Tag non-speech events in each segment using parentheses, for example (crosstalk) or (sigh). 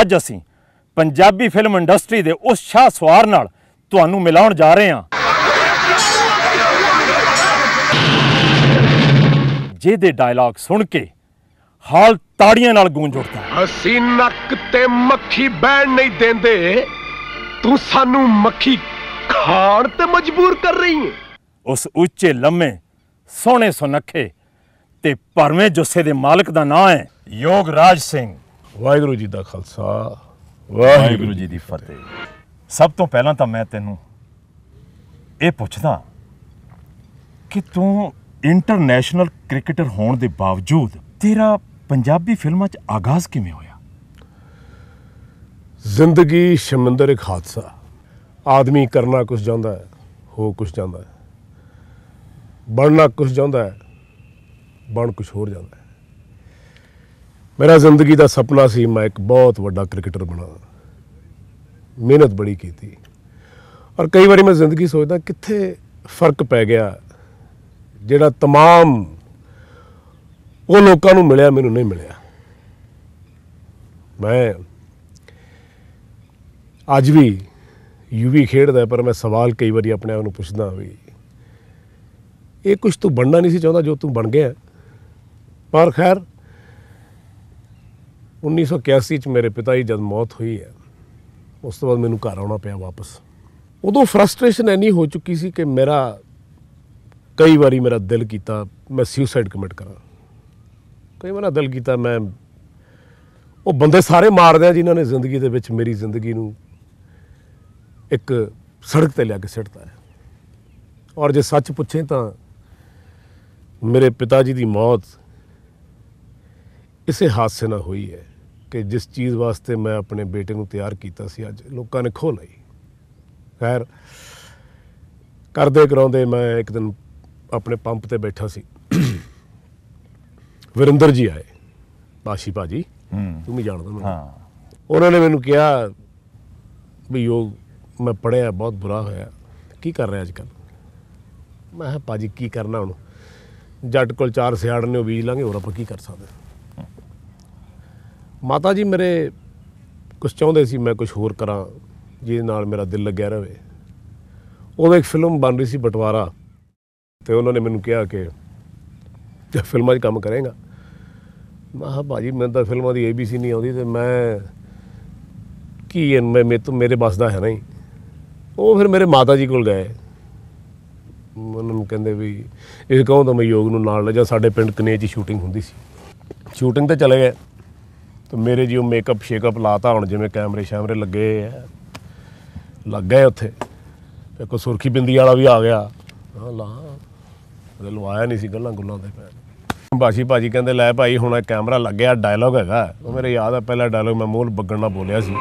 ਅੱਜ ਅਸੀਂ Punjabi film industry ਦੇ ਉਸ ਸ਼ਾਹ ਸਵਾਰ ਨਾਲ ਤੁਹਾਨੂੰ ਮਿਲਾਉਣ ਜਾ ਰਹੇ ਹਾਂ ਜਿਹਦੇ ਡਾਇਲੌਗ ਸੁਣ ਕੇ ਹਾਲ ਤਾੜੀਆਂ ਨਾਲ ਗੂੰਜ ਉੱਠਦਾ ਅਸੀਂ ਨੱਕ ਤੇ ਮੱਖੀ ਬੈਣ ਨਹੀਂ ਦਿੰਦੇ ਤੂੰ ਸਾਨੂੰ ਮੱਖੀ ਖਾਣ ਤੇ ਮਜਬੂਰ ਕਰ ਰਹੀ ਹੈ ਉਸ ਉੱਚੇ ਲੰਮੇ ਸੋਹਣੇ ਸੁਨੱਖੇ ਤੇ ਪਰਵੇਂ ਜੁੱਸੇ ਦੇ ਮਾਲਕ ਦਾ ਨਾਂ ਹੈ ਯੋਗਰਾਜ ਸਿੰਘ ਵਾਹਿਗੁਰੂ ਜੀ ਦਾ ਖਾਲਸਾ ਵਾਹਿਗੁਰੂ ਜੀ ਦੀ ਫਤਿਹ ਸਭ ਤੋਂ ਪਹਿਲਾਂ ਤਾਂ ਮੈਂ ਤੈਨੂੰ ਇਹ ਪੁੱਛਦਾ ਕਿ ਤੂੰ ਇੰਟਰਨੈਸ਼ਨਲ ਕ੍ਰਿਕਟਰ ਹੋਣ ਦੇ ਬਾਵਜੂਦ ਤੇਰਾ ਪੰਜਾਬੀ ਫਿਲਮਾਂ 'ਚ ਆਗਾਜ਼ ਕਿਵੇਂ ਹੋਇਆ ਜ਼ਿੰਦਗੀ ਸ਼ਮੰਦਰ ਇੱਕ ਹਾਦਸਾ ਆਦਮੀ ਕਰਨਾ ਕੁਝ ਜਾਂਦਾ ਹੈ ਹੋ ਕੁਝ ਜਾਂਦਾ ਹੈ ਬਣਨਾ ਕੁਝ ਜਾਂਦਾ ਹੈ ਬਣ ਕੁਝ ਹੋਰ ਜਾਂਦਾ ਹੈ ਮੇਰਾ ਜ਼ਿੰਦਗੀ ਦਾ ਸੁਪਨਾ ਸੀ ਮੈਂ ਇੱਕ ਬਹੁਤ ਵੱਡਾ ਕ੍ਰਿਕਟਰ ਬਣਾ ਮਿਹਨਤ ਬੜੀ ਕੀਤੀ ਔਰ ਕਈ ਵਾਰੀ ਮੈਂ ਜ਼ਿੰਦਗੀ ਸੋਚਦਾ ਕਿੱਥੇ ਫਰਕ ਪੈ ਗਿਆ ਜਿਹੜਾ तमाम ਉਹ ਲੋਕਾਂ ਨੂੰ ਮਿਲਿਆ ਮੈਨੂੰ ਨਹੀਂ ਮਿਲਿਆ ਮੈਂ ਅੱਜ ਵੀ ਯੂਵੀ ਖੇਡਦਾ ਪਰ ਮੈਂ ਸਵਾਲ ਕਈ ਵਾਰੀ ਆਪਣੇ ਆਪ ਨੂੰ ਪੁੱਛਦਾ ਵੀ ਇਹ ਕੁਝ ਤੂੰ ਬਣਨਾ ਨਹੀਂ ਸੀ ਚਾਹੁੰਦਾ ਜੋ ਤੂੰ ਬਣ ਗਿਆ ਪਰ ਖੈਰ 1981 ਚ ਮੇਰੇ ਪਿਤਾ ਜੀ ਜਦ ਮੌਤ ਹੋਈ ਹੈ ਉਸ ਤੋਂ ਬਾਅਦ ਮੈਨੂੰ ਘਰ ਆਉਣਾ ਪਿਆ ਵਾਪਸ ਉਦੋਂ ਫਰਸਟ੍ਰੇਸ਼ਨ ਐਨੀ ਹੋ ਚੁੱਕੀ ਸੀ ਕਿ ਮੇਰਾ ਕਈ ਵਾਰੀ ਮੇਰਾ ਦਿਲ ਕੀਤਾ ਮੈਂ ਸੁਸਾਈਡ ਕਮਿਟ ਕਰਾਂ ਕਈ ਵਾਰ ਦਿਲ ਕੀਤਾ ਮੈਂ ਉਹ ਬੰਦੇ ਸਾਰੇ ਮਾਰਦੇ ਆ ਜਿਨ੍ਹਾਂ ਨੇ ਜ਼ਿੰਦਗੀ ਦੇ ਵਿੱਚ ਮੇਰੀ ਜ਼ਿੰਦਗੀ ਨੂੰ ਇੱਕ ਸੜਕ ਤੇ ਲਿਆ ਕੇ ਸਿੱਟਦਾ ਹੈ ਔਰ ਜੇ ਸੱਚ ਪੁੱਛੇ ਤਾਂ ਮੇਰੇ ਪਿਤਾ ਜੀ ਦੀ ਮੌਤ ਇਸੇ ਹਾਦਸੇ ਨਾਲ ਹੋਈ ਹੈ ਕਿ ਜਿਸ ਚੀਜ਼ ਵਾਸਤੇ ਮੈਂ ਆਪਣੇ ਬੇਟੇ ਨੂੰ ਤਿਆਰ ਕੀਤਾ ਸੀ ਅੱਜ ਲੋਕਾਂ ਨੇ ਖੋ ਲਈ ਖੈਰ ਕਰਦੇ ਕਰਾਉਂਦੇ ਮੈਂ ਇੱਕ ਦਿਨ ਆਪਣੇ ਪੰਪ ਤੇ ਬੈਠਾ ਸੀ ਵਿਰਿੰਦਰ ਜੀ ਆਏ ਬਾਸ਼ੀ ਭਾਜੀ ਤੂੰ ਵੀ ਜਾਣਦਾ ਮੈਨੂੰ ਹਾਂ ਉਹਨਾਂ ਨੇ ਮੈਨੂੰ ਕਿਹਾ ਵੀ ਯੋਗ ਮੈਂ ਪੜਿਆ ਬਹੁਤ ਬੁਰਾ ਹੋਇਆ ਕੀ ਕਰ ਰਿਹਾ ਅੱਜ ਕੱਲ ਮੈਂ ਹਾਂ ਭਾਜੀ ਕੀ ਕਰਨਾ ਹੁਣ ਜੱਟ ਕੋਲ ਚਾਰ ਸਿਆੜ ਨੇ ਉਹ ਬੀਜ ਲਾਂਗੇ ਹੋਰ ਆਪਾਂ ਕੀ ਕਰ ਸਕਦੇ ਮਾਤਾ ਜੀ ਮੇਰੇ ਕੁਝ ਚਾਹੁੰਦੇ ਸੀ ਮੈਂ ਕੁਝ ਹੋਰ ਕਰਾਂ ਜਿਹਦੇ ਨਾਲ ਮੇਰਾ ਦਿਲ ਲੱਗਿਆ ਰਹੇ ਉਦੋਂ ਇੱਕ ਫਿਲਮ ਬਣ ਰਹੀ ਸੀ ਬਟਵਾਰਾ ਤੇ ਉਹਨਾਂ ਨੇ ਮੈਨੂੰ ਕਿਹਾ ਕਿ ਜੇ ਫਿਲਮਾਂ 'ਚ ਕੰਮ ਕਰੇਗਾ ਮਾਹ ਭਾਜੀ ਮੈਨੂੰ ਤਾਂ ਫਿਲਮਾਂ ਦੀ ABC ਨਹੀਂ ਆਉਂਦੀ ਤੇ ਮੈਂ ਕੀ ਮੈਂ ਮੇ ਤੋਂ ਮੇਰੇ ਬਸ ਦਾ ਹੈ ਨਹੀਂ ਉਹ ਫਿਰ ਮੇਰੇ ਮਾਤਾ ਜੀ ਕੋਲ ਗਏ ਉਹਨਾਂ ਨੂੰ ਕਹਿੰਦੇ ਵੀ ਇਹ ਕਹੋ ਤਾਂ ਮੈਂ ਯੋਗ ਨੂੰ ਨਾਲ ਲੈ ਜਾ ਸਾਡੇ ਪਿੰਡ ਕਨੇਜ 'ਚ ਸ਼ੂਟਿੰਗ ਹੁੰਦੀ ਸੀ ਸ਼ੂਟਿੰਗ ਤੇ ਚਲੇ ਗਏ ਤੇ ਮੇਰੇ ਜੀ ਉਹ ਮੇਕਅਪ ਸ਼ੇਕਅਪ ਲਾਤਾ ਹੁਣ ਜਿਵੇਂ ਕੈਮਰੇ ਸ਼ੈਮਰੇ ਲੱਗੇ ਆ ਲੱਗ ਗਏ ਉੱਥੇ ਤੇ ਕੋ ਸੁਰਖੀ ਬਿੰਦੀ ਵਾਲਾ ਵੀ ਆ ਗਿਆ ਹਾਂ ਲਾ ਉਹਦੇ ਲਵਾਇਆ ਨਹੀਂ ਸੀ ਗੱਲਾਂ ਗੁੱਲਾਂ ਦੇ ਪੈ ਬਾਸ਼ੀ ਭਾਜੀ ਕਹਿੰਦੇ ਲੈ ਭਾਈ ਹੁਣ ਇਹ ਕੈਮਰਾ ਲੱਗਿਆ ਡਾਇਲੌਗ ਹੈਗਾ ਉਹ ਮੇਰੇ ਯਾਦ ਆ ਪਹਿਲਾ ਡਾਇਲੌਗ ਮੈਂ ਮੂਲ ਬੱਗਣ ਨਾਲ ਬੋਲਿਆ ਸੀ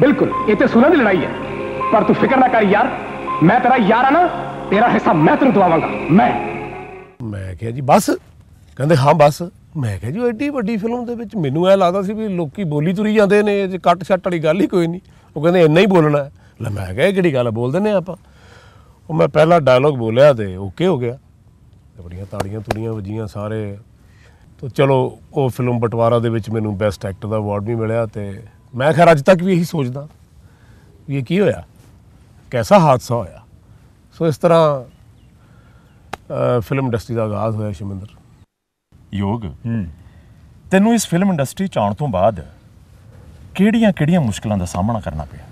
ਬਿਲਕੁਲ ਇਹ ਤੇ ਸੁਣਨ ਦੀ ਲੜਾਈ ਹੈ ਪਰ ਤੂੰ ਫਿਕਰ ਨਾ ਕਰ ਯਾਰ ਮੈਂ ਤੇਰਾ ਯਾਰ ਆ ਨਾ ਤੇਰਾ ਹਿੱਸਾ ਮੈਂ ਤੈਨੂੰ ਦਵਾਵਾਂਗਾ ਮੈਂ ਮੈਂ ਕਿਹਾ ਜੀ ਬਸ ਕਹਿੰਦੇ ਹਾਂ ਬਸ ਮੈਂ ਕਿਹਾ ਜੀ ਐਡੀ ਵੱਡੀ ਫਿਲਮ ਦੇ ਵਿੱਚ ਮੈਨੂੰ ਐ ਲੱਗਦਾ ਸੀ ਵੀ ਲੋਕੀ ਬੋਲੀ ਤੁਰੀ ਜਾਂਦੇ ਨੇ ਜੇ ਕੱਟ ਛੱਟ ਵਾਲੀ ਗੱਲ ਹੀ ਕੋਈ ਨਹੀਂ ਉਹ ਕਹਿੰਦੇ ਇੰਨਾ ਹੀ ਬੋਲਣਾ ਲੈ ਮੈਂ ਕਿਹਾ ਕਿਹੜੀ ਗੱਲ ਬੋਲ ਦਿੰਨੇ ਆਪਾਂ ਉਹ ਮੈਂ ਪਹਿਲਾ ਡਾਇਲੌਗ ਬੋਲਿਆ ਤੇ ਓਕੇ ਹੋ ਗਿਆ ਤੇ ਬੜੀਆਂ ਤਾੜੀਆਂ ਤੁੜੀਆਂ ਵਜੀਆਂ ਸਾਰੇ ਤੋ ਚਲੋ ਉਹ ਫਿਲਮ ਬਟਵਾਰਾ ਦੇ ਵਿੱਚ ਮੈਨੂੰ ਬੈਸਟ ਐਕਟਰ ਦਾ ਅਵਾਰਡ ਵੀ ਮਿਲਿਆ ਤੇ ਮੈਂ ਖੈਰ ਅੱਜ ਤੱਕ ਵੀ ਇਹੀ ਸੋਚਦਾ ਵੀ ਇਹ ਕੀ ਹੋਇਆ ਕੈਸਾ ਹਾਦਸਾ ਹੋਇਆ ਸੋ ਇਸ ਤਰ੍ਹਾਂ ਫਿਲਮ ਇੰਡਸਟਰੀ ਦਾ ਆਗਾਜ਼ ਹੋਇਆ ਸ਼ਮਿੰਦਰ ਯੋਗ ਤੈਨੂੰ ਇਸ ਫਿਲਮ ਇੰਡਸਟਰੀ ਚ ਆਉਣ ਤੋਂ ਬਾਅਦ ਕਿਹੜੀਆਂ-ਕਿਹੜੀਆਂ ਮੁਸ਼ਕਲਾਂ ਦਾ ਸਾਹਮਣਾ ਕਰਨਾ ਪਿਆ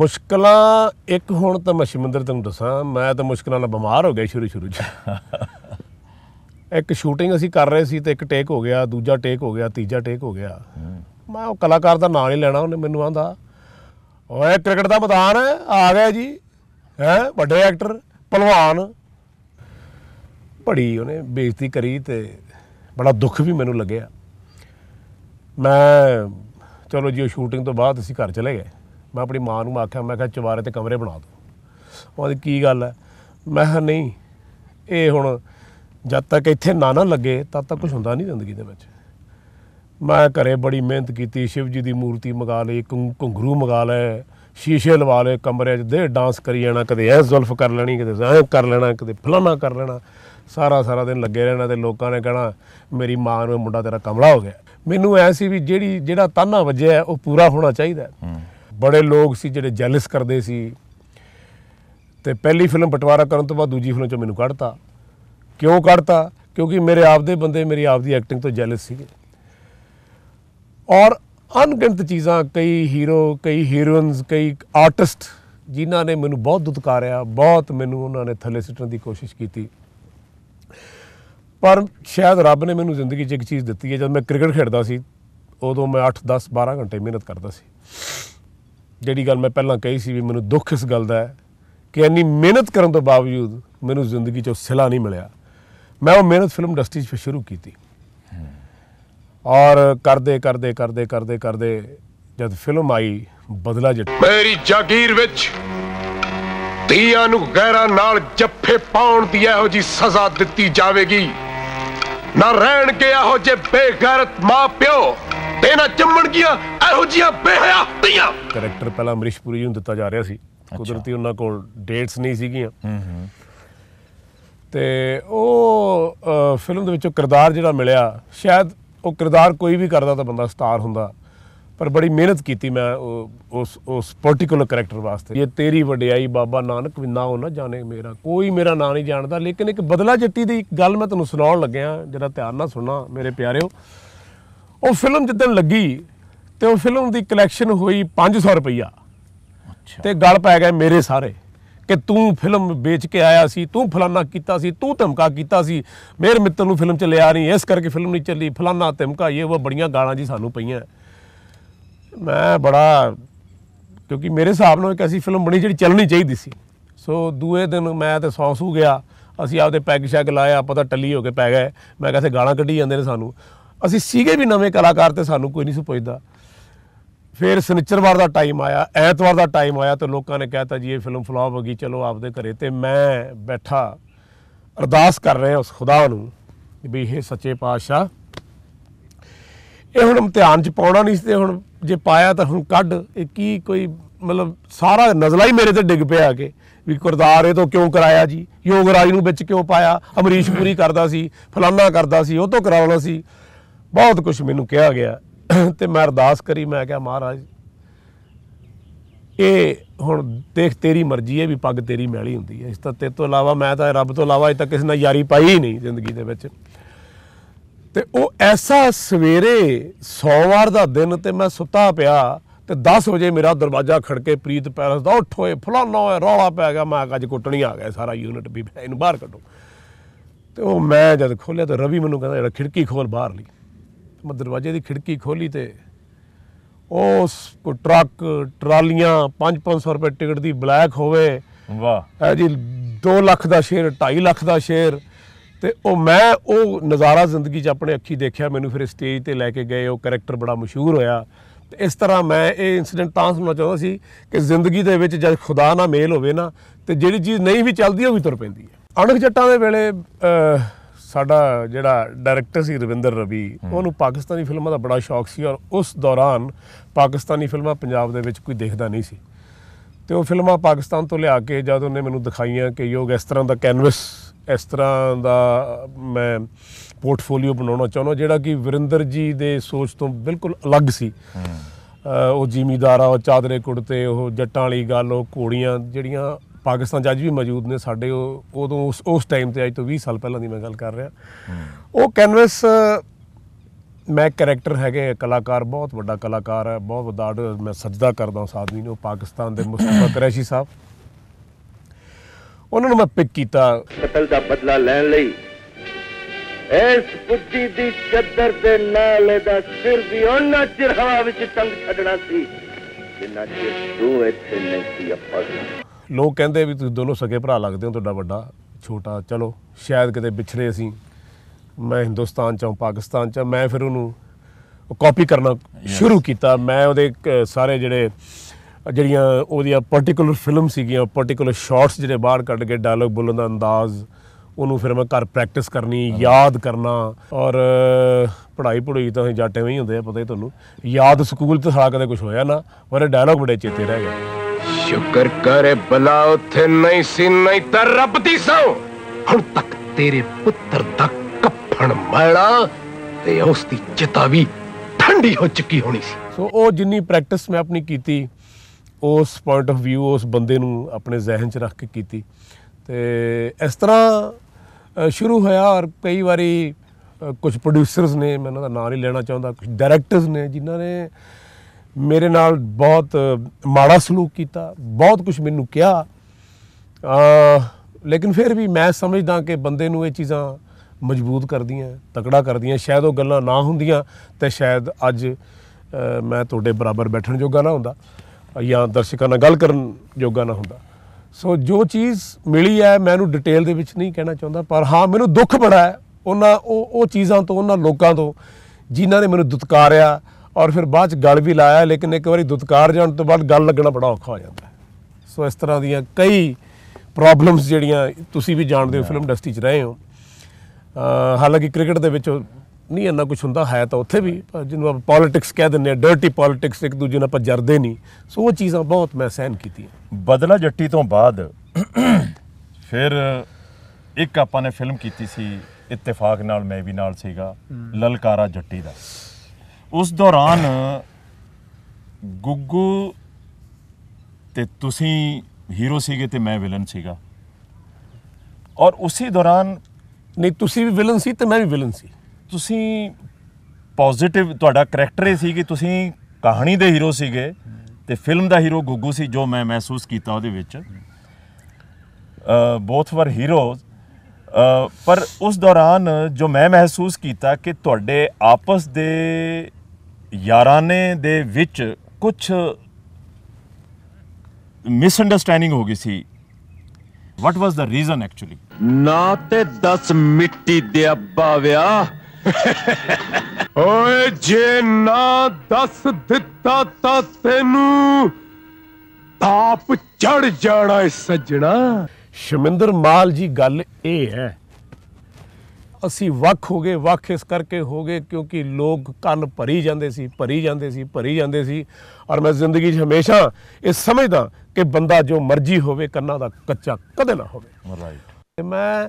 ਮੁਸ਼ਕਲਾਂ ਇੱਕ ਹੁਣ ਤਾਂ ਮੈਂ ਸ਼ਿਮੰਦਰ ਤੈਨੂੰ ਦੱਸਾਂ ਮੈਂ ਤਾਂ ਮੁਸ਼ਕਲਾਂ ਨਾਲ ਬਿਮਾਰ ਹੋ ਗਿਆ ਸ਼ੁਰੂ ਸ਼ੁਰੂ ਚ (laughs) ਇੱਕ ਸ਼ੂਟਿੰਗ ਅਸੀਂ ਕਰ ਰਹੇ ਸੀ ਤੇ ਇੱਕ ਟੇਕ ਹੋ ਗਿਆ ਦੂਜਾ ਟੇਕ ਹੋ ਗਿਆ ਤੀਜਾ ਟੇਕ ਹੋ ਗਿਆ ਮੈਂ ਉਹ ਕਲਾਕਾਰ ਦਾ ਨਾਂ ਨਹੀਂ ਲੈਣਾ ਉਹਨੇ ਮੈਨੂੰ ਆਂਦਾ ਓਏ ਕ੍ਰਿਕਟ ਦਾ ਮੈਦਾਨ ਆ ਗਿਆ ਜੀ ਹੈ ਵੱਡੇ ਐਕਟਰ ਪਹਿਲਵਾਨ ਬੜੀ ਉਹਨੇ ਬੇਇੱਜ਼ਤੀ ਕਰੀ ਤੇ ਬੜਾ ਦੁੱਖ ਵੀ ਮੈਨੂੰ ਲੱਗਿਆ ਮੈਂ ਚਲੋ ਜੀ ਉਹ ਸ਼ੂਟਿੰਗ ਤੋਂ ਬਾਅਦ ਅਸੀਂ ਘਰ ਚਲੇ ਗਏ ਮੈਂ ਆਪਣੀ ਮਾਂ ਨੂੰ ਆਖਿਆ ਮੈਂ ਕਿਹਾ ਚਵਾਰੇ ਤੇ ਕਮਰੇ ਬਣਾ ਦੋ ਉਹ ਕੀ ਗੱਲ ਹੈ ਮੈਂ ਕਿਹਾ ਨਹੀਂ ਇਹ ਹੁਣ ਜਦ ਤੱਕ ਇੱਥੇ ਨਾ ਨਾ ਲੱਗੇ ਤਦ ਤੱਕ ਕੁਝ ਹੁੰਦਾ ਨਹੀਂ ਜ਼ਿੰਦਗੀ ਦੇ ਵਿੱਚ ਮੈਂ ਘਰੇ ਬੜੀ ਮਿਹਨਤ ਕੀਤੀ ਸ਼ਿਵ ਜੀ ਦੀ ਮੂਰਤੀ ਮੰਗਾ ਲਈ ਘੁੰਗਰੂ ਮੰਗਾ ਲਏ ਸ਼ੀਸ਼ੇ ਲਵਾ ਲਏ ਕਮਰੇ 'ਚ ਦੇ ਡਾਂਸ ਕਰੀ ਜਾਣਾ ਕਦੇ ਐ ਜ਼ੁਲਫ ਕਰ ਲੈਣੀ ਕਦੇ ਐ ਕਰ ਲੈਣਾ ਕਦੇ ਫਲਾਣਾ ਕਰ ਲੈਣਾ ਸਾਰਾ ਸਾਰਾ ਦਿਨ ਲੱਗੇ ਰਹਿਣਾ ਤੇ ਲੋਕਾਂ ਨੇ ਕਹਿਣਾ ਮੇਰੀ ਮਾਂ ਨੂੰ ਮੁੰਡਾ ਤੇਰਾ ਕਮਲਾ ਹੋ ਗਿਆ ਮੈਨੂੰ ਐ ਸੀ ਵੀ ਜਿਹੜੀ ਜਿਹੜਾ ਤਾਨਾ ਵੱਜਿਆ ਉਹ ਪੂਰਾ ਹੋਣਾ ਚਾਹੀਦਾ ਬੜੇ ਲੋਕ ਸੀ ਜਿਹੜੇ ਜੈਲਸ ਕਰਦੇ ਸੀ ਤੇ ਪਹਿਲੀ ਫਿਲਮ ਬਟਵਾਰਾ ਕਰਨ ਤੋਂ ਬਾਅਦ ਦੂਜੀ ਫਿਲਮ ਚ ਮੈਨੂੰ ਕੱਢਤਾ ਕਿਉਂ ਕੱਢਤਾ ਕਿਉਂਕਿ ਮੇਰੇ ਆਪ ਦੇ ਬੰਦੇ ਮੇਰੀ ਆਪ ਦੀ ਐਕਟਿੰਗ ਤੋਂ ਜੈਲਸ ਸੀਗੇ ਔਰ ਅਨਗਿਣਤ ਚੀਜ਼ਾਂ ਕਈ ਹੀਰੋ ਕਈ ਹੀਰੋਇਨਸ ਕਈ ਆਰਟਿਸਟ ਜਿਨ੍ਹਾਂ ਨੇ ਮੈਨੂੰ ਬਹੁਤ ਦੁਤਕਾਰਿਆ ਬਹੁਤ ਮੈਨੂੰ ਉਹਨਾਂ ਨੇ ਥੱਲੇ ਸਿੱਟਣ ਦੀ ਕੋਸ਼ਿਸ਼ ਕੀਤੀ ਪਰ ਸ਼ਾਇਦ ਰੱਬ ਨੇ ਮੈਨੂੰ ਜ਼ਿੰਦਗੀ 'ਚ ਇੱਕ ਚੀਜ਼ ਦਿੱਤੀ ਹੈ ਜਦ ਮੈਂ ਕ੍ਰਿਕਟ ਖੇਡਦਾ ਸੀ ਉਦੋਂ ਮੈਂ 8 10 12 ਘੰਟੇ ਮਿਹਨਤ ਕਰਦਾ ਸੀ ਜਿਹੜੀ ਗੱਲ ਮੈਂ ਪਹਿਲਾਂ ਕਹੀ ਸੀ ਵੀ ਮੈਨੂੰ ਦੁੱਖ ਇਸ ਗੱਲ ਦਾ ਹੈ ਕਿ ਇੰਨੀ ਮਿਹਨਤ ਕਰਨ ਤੋਂ ਬਾਵਜੂਦ ਮੈਨੂੰ ਜ਼ਿੰਦਗੀ 'ਚ ਸਿਲਾ ਨਹੀਂ ਮਿਲਿਆ ਮੈਂ ਉਹ ਮਿਹਨਤ ਫਿਲਮ ਇੰਡਸਟਰੀ 'ਚ ਸ਼ੁਰੂ ਕੀਤੀ ਔਰ ਕਰਦੇ ਕਰਦੇ ਕਰਦੇ ਕਰਦੇ ਕਰਦੇ ਜਦ ਫਿਲਮ ਆਈ ਬਦਲਾ ਜੱਟ ਮੇਰੀ ਜਾਗੀਰ ਵਿੱਚ ਧੀਆਂ ਨੂੰ ਗੈਰਾਂ ਨਾਲ ਜੱਫੇ ਪਾਉਣ ਦੀ ਇਹੋ ਜੀ ਸਜ਼ਾ ਦਿੱਤੀ ਜਾਵੇਗੀ ਨਾ ਰਹਿਣ ਕੇ ਇਹੋ ਜੇ ਬੇਗਰਤ ਮਾਂ ਪਿਓ ਤੇ ਨਾ ਚੰਮਣ ਗਿਆ ਇਹੋ ਜੀਆਂ ਬੇਹਿਆ ਧੀਆਂ ਕੈਰੈਕਟਰ ਪਹਿਲਾਂ ਅਮਰਿਸ਼ਪੁਰੀ ਜੀ ਨੂੰ ਦਿੱਤਾ ਜਾ ਰਿਹਾ ਸੀ ਕੁਦਰਤੀ ਉਹਨਾਂ ਕੋਲ ਡੇਟਸ ਨਹੀਂ ਸੀਗੀਆਂ ਹੂੰ ਹੂੰ ਤੇ ਉਹ ਫਿਲਮ ਦੇ ਵਿੱਚੋਂ ਕਿਰਦਾਰ ਜਿਹੜਾ ਮਿਲਿਆ ਸ਼ਾਇਦ ਉਹ ਕਿਰਦਾਰ ਕੋਈ ਵੀ ਕਰਦਾ ਤਾਂ ਬੰਦਾ ਸਟਾਰ ਹੁੰਦਾ ਪਰ ਬੜੀ ਮਿਹਨਤ ਕੀਤੀ ਮੈਂ ਉਸ ਉਸ ਪਾਰਟਿਕੂਲਰ ਕੈਰੈਕਟਰ ਵਾਸਤੇ ਇਹ ਤੇਰੀ ਵਡਿਆਈ ਬਾਬਾ ਨਾਨਕ ਵੀ ਨਾ ਹੋ ਨਾ ਜਾਣੇ ਮੇਰਾ ਕੋਈ ਮੇਰਾ ਨਾਂ ਨਹੀਂ ਜਾਣਦਾ ਲੇਕਿਨ ਇੱਕ ਬਦਲਾ ਜੱਟੀ ਦੀ ਗੱਲ ਮੈਂ ਤੁਹਾਨੂੰ ਸੁਣਾਉਣ ਲੱਗਿਆ ਜਿਹੜਾ ਧਿਆਨ ਨਾਲ ਸੁਣਨਾ ਮੇਰੇ ਪਿਆਰਿਓ ਉਹ ਫਿਲਮ ਜਿੱਦਣ ਲੱਗੀ ਤੇ ਉਹ ਫਿਲਮ ਦੀ ਕਲੈਕਸ਼ਨ ਹੋਈ 500 ਰੁਪਈਆ ਤੇ ਗੱਲ ਪੈ ਗਏ ਮੇਰੇ ਸਾਰੇ ਕਿ ਤੂੰ ਫਿਲਮ ਵੇਚ ਕੇ ਆਇਆ ਸੀ ਤੂੰ ਫਲਾਨਾ ਕੀਤਾ ਸੀ ਤੂੰ ਧਮਕਾ ਕੀਤਾ ਸੀ ਮੇਰੇ ਮਿੱਤਰ ਨੂੰ ਫਿਲਮ ਚ ਲਿਆ ਨਹੀਂ ਇਸ ਕਰਕੇ ਫਿਲਮ ਨਹੀਂ ਚੱਲੀ ਫਲਾਨਾ ਧਮਕਾ ਇਹ ਉਹ ਬੜੀਆਂ ਗਾਲਾਂ ਜੀ ਸਾਨੂੰ ਪਈਆਂ ਮੈਂ ਬੜਾ ਕਿਉਂਕਿ ਮੇਰੇ ਹਿਸਾਬ ਨਾਲ ਇੱਕ ਐਸੀ ਫਿਲਮ ਬਣੀ ਜਿਹੜੀ ਚੱਲਣੀ ਚਾਹੀਦੀ ਸੀ ਸੋ ਦੂਏ ਦਿਨ ਮੈਂ ਤੇ ਸੌਂਸ ਹੋ ਗਿਆ ਅਸੀਂ ਆਪਦੇ ਪੈਗ ਸ਼ੈਗ ਲਾਇਆ ਆਪਾਂ ਤਾਂ ਟੱਲੀ ਹੋ ਕੇ ਪੈ ਗਏ ਮੈਂ ਕਹਿੰਦਾ ਗਾਲਾਂ ਕੱਢੀ ਜਾਂਦੇ ਨੇ ਸਾਨੂੰ ਅਸੀਂ ਸੀਗੇ ਵੀ ਨਵੇਂ ਕਲਾਕਾਰ ਤੇ ਸਾਨੂੰ ਕੋਈ ਨਹੀਂ ਸੀ ਫੇਰ ਫਿਰ ਸਨਿਚਰਵਾਰ ਦਾ ਟਾਈਮ ਆਇਆ ਐਤਵਾਰ ਦਾ ਟਾਈਮ ਆਇਆ ਤੇ ਲੋਕਾਂ ਨੇ ਕਹਿਤਾ ਜੀ ਇਹ ਫਿਲਮ ਫਲਾਪ ਹੋ ਗਈ ਚਲੋ ਆਪਦੇ ਘਰੇ ਤੇ ਮੈਂ ਬੈਠਾ ਅਰਦਾਸ ਕਰ ਰਿਹਾ ਉਸ ਖੁਦਾ ਨੂੰ ਵੀ ਇਹ ਸੱਚੇ ਪਾਤਸ਼ਾਹ ਇਹ ਹੁਣ ਇਮਤਿਹਾਨ ਚ ਪਾਉਣਾ ਨਹੀਂ ਸੀ ਤੇ ਹੁਣ ਜੇ ਪਾਇਆ ਤਾਂ ਹੁਣ ਕੱਢ ਇਹ ਕੀ ਕੋਈ ਮਤਲਬ ਸਾਰਾ ਨਜ਼ਲਾ ਹੀ ਮੇਰੇ ਤੇ ਡਿੱਗ ਪਿਆ ਕੇ ਵੀ ਕਰਦਾਰ ਇਹ ਤੋਂ ਕਿਉਂ ਕਰਾਇਆ ਜੀ ਯੋਗਰਾਜ ਨੂੰ ਵਿੱਚ ਕਿਉਂ ਪਾਇਆ ਅਮਰੀਸ਼ ਪੂਰੀ ਕਰਦਾ ਸੀ ਫਲਾਨਾ ਕਰਦਾ ਸੀ ਉਹ ਤੋਂ ਕਰਾਉਣਾ ਸੀ ਬਹੁਤ ਕੁਝ ਮੈਨੂੰ ਕਿਹਾ ਗਿਆ ਤੇ ਮੈਂ ਅਰਦਾਸ ਕਰੀ ਮੈਂ ਕਿਹਾ ਮਹਾਰਾਜ ਇਹ ਹੁਣ ਦੇਖ ਤੇਰੀ ਮਰਜ਼ੀ ਹੈ ਵੀ ਪੱਗ ਤੇਰੀ ਮੈਲੀ ਹੁੰਦੀ ਹੈ ਇਸ ਤੋਂ ਤੇਰੇ ਤੋਂ ਇਲਾਵਾ ਮੈਂ ਤਾਂ ਰੱਬ ਤੋਂ ਇਲਾਵਾ ਅਜੇ ਤੱਕ ਕਿਸੇ ਨਾਲ ਯਾਰੀ ਪਾਈ ਹੀ ਨਹੀਂ ਜ਼ਿੰਦਗੀ ਦੇ ਵਿੱਚ ਤੇ ਉਹ ਐਸਾ ਸਵੇਰੇ ਸੋਮਵਾਰ ਦਾ ਦਿਨ ਤੇ ਮੈਂ ਸੁੱਤਾ ਪਿਆ ਤੇ 10 ਵਜੇ ਮੇਰਾ ਦਰਵਾਜ਼ਾ ਖੜਕੇ ਪ੍ਰੀਤ ਪੈਰਸ ਦਾ ਉੱਠੋਏ ਫਲਾਣਾ ਹੋਏ ਰੌਲਾ ਪੈ ਗਿਆ ਮੈਂ ਅੱਜ ਕੁੱਟਣੀ ਆ ਗਿਆ ਸਾਰਾ ਯੂਨਿਟ ਵੀ ਇਹਨੂੰ ਬਾਹਰ ਕੱਢੋ ਤੇ ਉਹ ਮੈਂ ਜਦ ਖੋਲਿਆ ਤੇ ਰਵੀ ਮੈਨੂੰ ਕਹਿੰਦਾ ਜਿਹੜਾ ਖਿੜਕੀ ਖੋਲ ਬਾਹਰ ਲਈ ਮੈਂ ਦਰਵਾਜ਼ੇ ਦੀ ਖਿੜਕੀ ਖੋਲੀ ਤੇ ਉਸ ਕੋ ਟਰੱਕ ਟਰਾਲੀਆਂ 5-500 ਰੁਪਏ ਟਿਕਟ ਦੀ ਬਲੈਕ ਹੋਵੇ ਵਾਹ ਇਹ ਜੀ 2 ਲੱਖ ਦਾ ਸ਼ੇਰ 2.5 ਲੱਖ ਦਾ ਸ਼ੇਰ ਤੇ ਉਹ ਮੈਂ ਉਹ ਨਜ਼ਾਰਾ ਜ਼ਿੰਦਗੀ 'ਚ ਆਪਣੇ ਅੱਖੀ ਦੇਖਿਆ ਮੈਨੂੰ ਫਿਰ ਸਟੇਜ ਤੇ ਲੈ ਕੇ ਗਏ ਉਹ ਕੈਰੈਕਟਰ ਬੜਾ ਮਸ਼ਹੂਰ ਹੋਇਆ ਤੇ ਇਸ ਤਰ੍ਹਾਂ ਮੈਂ ਇਹ ਇਨਸੀਡੈਂਟ ਤਾਂ ਸੁਣਾਉਣਾ ਚਾਹੁੰਦਾ ਸੀ ਕਿ ਜ਼ਿੰਦਗੀ ਦੇ ਵਿੱਚ ਜਦ ਖੁਦਾ ਨਾਲ ਮੇਲ ਹੋਵੇ ਨਾ ਤੇ ਜਿਹੜੀ ਚੀਜ਼ ਨਹੀਂ ਵੀ ਚੱਲਦੀ ਉਹ ਵੀ ਤੁਰ ਪੈਂਦੀ ਹੈ ਅਣਖ ਜੱਟਾਂ ਦੇ ਵੇਲੇ ਸਾਡਾ ਜਿਹੜਾ ਡਾਇਰੈਕਟਰ ਸੀ ਰਵਿੰਦਰ ਰਵੀ ਉਹਨੂੰ ਪਾਕਿਸਤਾਨੀ ਫਿਲਮਾਂ ਦਾ ਬੜਾ ਸ਼ੌਕ ਸੀ ਔਰ ਉਸ ਦੌਰਾਨ ਪਾਕਿਸਤਾਨੀ ਫਿਲਮਾਂ ਪੰਜਾਬ ਦੇ ਵਿੱਚ ਕੋਈ ਦੇਖਦਾ ਨਹੀਂ ਸੀ ਤੇ ਉਹ ਫਿਲਮਾਂ ਪਾਕਿਸਤਾਨ ਤੋਂ ਲਿਆ ਕੇ ਜਦ ਉਹਨੇ ਮੈਨੂੰ ਦਿਖਾਈਆਂ ਕਿ ਯੋਗ ਇਸ ਤਰ੍ਹਾਂ ਦਾ ਕੈਨਵਸ ਇਸ ਤਰ੍ਹਾਂ ਦਾ ਮੈਂ ਪੋਰਟਫੋਲੀਓ ਬਣਾਉਣਾ ਚਾਹੁੰਦਾ ਜਿਹੜਾ ਕਿ ਵਿਰਿੰਦਰ ਜੀ ਦੇ ਸੋਚ ਤੋਂ ਬਿਲਕੁਲ ਅਲੱਗ ਸੀ ਉਹ ਜ਼ਿਮੀਦਾਰਾ ਉਹ ਚਾਦਰੇ ਕੁੜਤੇ ਉਹ ਜੱਟਾਂ ਵਾਲੀ ਗੱਲ ਉਹ ਕੋੜੀਆਂ ਜਿਹੜੀਆਂ ਪਾਕਿਸਤਾਨ ਜੱਜ ਵੀ ਮੌਜੂਦ ਨੇ ਸਾਡੇ ਉਦੋਂ ਉਸ ਉਸ ਟਾਈਮ ਤੇ ਅੱਜ ਤੋਂ 20 ਸਾਲ ਪਹਿਲਾਂ ਦੀ ਮੈਂ ਗੱਲ ਕਰ ਰਿਹਾ ਉਹ ਕੈਨਵਸ ਮੈਂ ਕੈਰੈਕਟਰ ਹੈਗੇ ਕਲਾਕਾਰ ਬਹੁਤ ਵੱਡਾ ਕਲਾਕਾਰ ਹੈ ਬਹੁਤ ਵੱਡਾ ਮੈਂ ਸਜਦਾ ਕਰਦਾ ਉਸ ਆਦਮੀ ਨੂੰ ਪਾਕਿਸਤਾਨ ਦੇ ਮੁਸਤਫਾ (coughs) ਕਰੈਸ਼ੀ ਸਾਹਿਬ ਉਹਨਾਂ ਨੂੰ ਮੈਂ ਪਿਕ ਕੀਤਾ ਕਤਲ ਦਾ ਬਦਲਾ ਲੈਣ ਲਈ ਇਸ ਬੁੱਧੀ ਦੀ ਚੱਦਰ ਦੇ ਨਾਲ ਇਹਦਾ ਸਿਰ ਵੀ ਉਹਨਾਂ ਚਿਰ ਹਵਾ ਵਿੱਚ ਤੰਗ ਛੱਡਣਾ ਸੀ ਜਿੰਨਾ ਚਿਰ ਤੂੰ ਇੱਥੇ ਨਹੀਂ ਸੀ ਆਪਾਂ ਲੋਕ ਕਹਿੰਦੇ ਵੀ ਤੁਸੀਂ ਦੋਨੋਂ ਸਕੇ ਭਰਾ ਲੱਗਦੇ ਹੋ ਤੁਹਾਡਾ ਵੱਡਾ ਛੋਟਾ ਚਲੋ ਸ਼ਾਇਦ ਕਿਤੇ ਵਿਛੜੇ ਅਸੀਂ ਮੈਂ ਹਿੰਦੁਸਤਾਨ ਚੋਂ ਪਾਕਿਸਤਾਨ ਚ ਮੈਂ ਫਿਰ ਉਹਨੂੰ ਕਾਪੀ ਕਰਨਾ ਸ਼ੁਰੂ ਕੀਤਾ ਮੈਂ ਉਹਦੇ ਸਾਰੇ ਜਿਹੜੇ ਜਿਹੜੀਆਂ ਉਹਦੀਆਂ ਪਾਰਟਿਕੂਲਰ ਫਿਲਮ ਸੀਗੀਆਂ ਪਾਰਟਿਕੂਲਰ ਸ਼ਾਟਸ ਜਿਹੜੇ ਬਾਹਰ ਕੱਢ ਕੇ ਡਾਇਲੌਗ ਬੋਲਣ ਦਾ ਅੰਦਾਜ਼ ਉਹਨੂੰ ਫਿਰ ਮੈਂ ਘਰ ਪ੍ਰੈਕਟਿਸ ਕਰਨੀ ਯਾਦ ਕਰਨਾ ਔਰ ਪੜ੍ਹਾਈ ਪੜ੍ਹੀ ਤਾਂ ਜੱਟ ਐਵੇਂ ਹੀ ਹੁੰਦੇ ਆ ਪਤਾ ਹੀ ਤੁਹਾਨੂੰ ਯਾਦ ਸਕੂਲ ਤੇ ਸਾਲਾ ਕਦੇ ਕੁਝ ਹੋਇਆ ਨਾ ਪਰ ਡਾਇਲੌਗ ਬੜੇ ਚੇਤੇ ਰਹਿ ਗਏ ਸ਼ੁਕਰ ਕਰੇ ਬਲਾ ਉਥੇ ਨਹੀਂ ਸੀ ਨਹੀਂ ਤਾਂ ਰੱਬ ਦੀ ਸੌ ਹੁਣ ਤੱਕ ਤੇਰੇ ਪੁੱਤਰ ਦਾ ਕੱਫਣ ਮੜਾ ਤੇ ਉਸ ਦੀ ਚਿਤਾ ਵੀ ਠੰਡੀ ਹੋ ਚੁੱਕੀ ਹੋਣੀ ਸੀ ਸੋ ਉਹ ਜਿੰਨੀ ਪ੍ਰੈਕਟਿਸ ਮੈਂ ਆਪਣੀ ਕੀਤੀ ਉਸ ਪੁਆਇੰਟ ਆਫ View ਉਸ ਬੰਦੇ ਨੂੰ ਆਪਣੇ ਜ਼ਿਹਨ 'ਚ ਰੱਖ ਕੇ ਕੀਤੀ ਤੇ ਇਸ ਤਰ੍ਹਾਂ ਸ਼ੁਰੂ ਹੋਇਆ ਔਰ ਕਈ ਵਾਰੀ ਕੁਝ ਪ੍ਰੋਡਿਊਸਰਸ ਨੇ ਮੈਂ ਉਹਨਾਂ ਦਾ ਨਾਮ ਨਹੀਂ ਲੈਣਾ ਚਾਹੁੰਦਾ ਕੁਝ ਡਾਇਰੈਕਟਰਸ ਨੇ ਜਿਨ੍ਹਾਂ ਨੇ ਮੇਰੇ ਨਾਲ ਬਹੁਤ ਮਾੜਾ ਸਲੂਕ ਕੀਤਾ ਬਹੁਤ ਕੁਝ ਮੈਨੂੰ ਕਿਹਾ ਲੇਕਿਨ ਫਿਰ ਵੀ ਮੈਂ ਸਮਝਦਾ ਕਿ ਬੰਦੇ ਨੂੰ ਇਹ ਚੀਜ਼ਾਂ ਮਜ਼ਬੂਤ ਕਰਦੀਆਂ ਤਕੜਾ ਕਰਦੀਆਂ ਸ਼ਾਇਦ ਉਹ ਗੱਲਾਂ ਨਾ ਹੁੰਦੀਆਂ ਤੇ ਸ਼ਾਇਦ ਅੱਜ ਮੈਂ ਤੁਹਾਡੇ ਬਰਾਬਰ ਬੈਠਣ ਜੋਗਾ ਨਾ ਹੁੰਦਾ ਜਾਂ ਦਰਸ਼ਕਾਂ ਨਾਲ ਗੱਲ ਕਰਨ ਯੋਗਾ ਨਾ ਹੁੰਦਾ ਸੋ ਜੋ ਚੀਜ਼ ਮਿਲੀ ਹੈ ਮੈਂ ਉਹਨੂੰ ਡਿਟੇਲ ਦੇ ਵਿੱਚ ਨਹੀਂ ਕਹਿਣਾ ਚਾਹੁੰਦਾ ਪਰ ਹਾਂ ਮੈਨੂੰ ਦੁੱਖ ਬੜਾ ਹੈ ਉਹਨਾਂ ਉਹ ਉਹ ਚੀਜ਼ਾਂ ਤੋਂ ਉਹਨਾਂ ਲੋਕਾਂ ਤੋਂ ਜਿਨ੍ਹਾਂ ਨੇ ਮੈਨੂੰ ਦੁਤਕਾਰਿਆ ਔਰ ਫਿਰ ਬਾਅਦ ਚ ਗੱਲ ਵੀ ਲਾਇਆ ਲੇਕਿਨ ਇੱਕ ਵਾਰੀ ਦੁਤਕਾਰ ਜਾਣ ਤੋਂ ਬਾਅਦ ਗੱਲ ਲੱਗਣਾ ਬੜਾ ਔਖਾ ਹੋ ਜਾਂਦਾ ਸੋ ਇਸ ਤਰ੍ਹਾਂ ਦੀਆਂ ਕਈ ਪ੍ਰੋਬਲਮਸ ਜਿਹੜੀਆਂ ਤੁਸੀਂ ਵੀ ਜਾਣਦੇ ਹੋ ਫਿਲਮ ਇੰਡਸਟਰੀ 'ਚ ਰਹੇ ਹੋ ਹਾਲਾਂਕਿ ਕ੍ਰਿਕਟ ਦੇ ਵਿੱਚ ਨਹੀਂ ਇੰਨਾ ਕੁਝ ਹੁੰਦਾ ਹੈ ਤਾਂ ਉੱਥੇ ਵੀ ਜਿਹਨੂੰ ਆਪਾਂ ਪੋਲਿਟਿਕਸ ਕਹਿ ਦਿੰਦੇ ਆ ਡਰਟੀ ਪੋਲਿਟਿਕਸ ਇੱਕ ਦੂਜੇ ਨਾਲ ਆਪਾਂ ਜਰਦੇ ਨਹੀਂ ਸੋ ਉਹ ਚੀਜ਼ਾਂ ਬਹੁਤ ਮੈਂ ਸਹਿਨ ਕੀਤੀਆਂ ਬਦਲਾ ਜੱਟੀ ਤੋਂ ਬਾਅਦ ਫਿਰ ਇੱਕ ਆਪਾਂ ਨੇ ਫਿਲਮ ਕੀਤੀ ਸੀ ਇਤਫਾਕ ਨਾਲ ਮੈਂ ਵੀ ਨਾਲ ਸੀਗਾ ਲਲਕਾਰਾ ਜੱਟੀ ਦਾ ਉਸ ਦੌਰਾਨ ਗੁੱਗੂ ਤੇ ਤੁਸੀਂ ਹੀਰੋ ਸੀਗੇ ਤੇ ਮੈਂ ਵਿਲਨ ਸੀਗਾ ਔਰ ਉਸੇ ਦੌਰਾਨ ਨਹੀਂ ਤੁਸੀਂ ਵੀ ਵਿਲਨ ਸੀ ਤੇ ਮੈਂ ਵੀ ਵਿਲਨ ਸੀ ਤੁਸੀਂ ਪੋਜ਼ਿਟਿਵ ਤੁਹਾਡਾ ਕੈਰੈਕਟਰ ਹੀ ਸੀ ਕਿ ਤੁਸੀਂ ਕਹਾਣੀ ਦੇ ਹੀਰੋ ਸੀਗੇ ਤੇ ਫਿਲਮ ਦਾ ਹੀਰੋ ਗੁੱਗੂ ਸੀ ਜੋ ਮੈਂ ਮਹਿਸੂਸ ਕੀਤਾ ਉਹਦੇ ਵਿੱਚ ਬੋਥ ਵਰ ਹੀਰੋਜ਼ ਪਰ ਉਸ ਦੌਰਾਨ ਜੋ ਮੈਂ ਮਹਿਸੂਸ ਕੀਤਾ ਕਿ ਤੁਹਾਡੇ ਆਪਸ ਦੇ ਯਾਰਾਨੇ ਦੇ ਵਿੱਚ ਕੁਝ ਮਿਸ ਅੰਡਰਸਟੈਂਡਿੰਗ ਹੋ ਗਈ ਸੀ ਵਾਟ ਵਾਸ ਦਾ ਰੀਜ਼ਨ ਐਕਚੁਅਲੀ ਨਾ ਤੇ 10 ਮਿੱਟੀ ਦੇ ਅੱਬਾ ਵਿਆਹ ਓਏ ਜੇ ਨਾ ਦੱਸ ਦਿੱਤਾ ਤਾਂ ਤੈਨੂੰ ਤਾਪ ਚੜ ਜਾਣਾ ਏ ਸੱਜਣਾ ਸ਼ਮਿੰਦਰ ਮਾਲ ਜੀ ਗੱਲ ਇਹ ਹੈ ਅਸੀਂ ਵੱਖ ਹੋ ਗਏ ਵੱਖ ਇਸ ਕਰਕੇ ਹੋ ਗਏ ਕਿਉਂਕਿ ਲੋਕ ਕੰਨ ਭਰੀ ਜਾਂਦੇ ਸੀ ਭਰੀ ਜਾਂਦੇ ਸੀ ਭਰੀ ਜਾਂਦੇ ਸੀ ਔਰ ਮੈਂ ਜ਼ਿੰਦਗੀ 'ਚ ਹਮੇਸ਼ਾ ਇਹ ਸਮਝਦਾ ਕਿ ਬੰਦਾ ਜੋ ਮਰਜ਼ੀ ਹੋਵੇ ਕੰਨਾਂ ਦਾ ਕੱਚਾ ਕਦੇ ਨਾ ਹੋਵੇ ਰਾਈਟ ਤੇ ਮੈਂ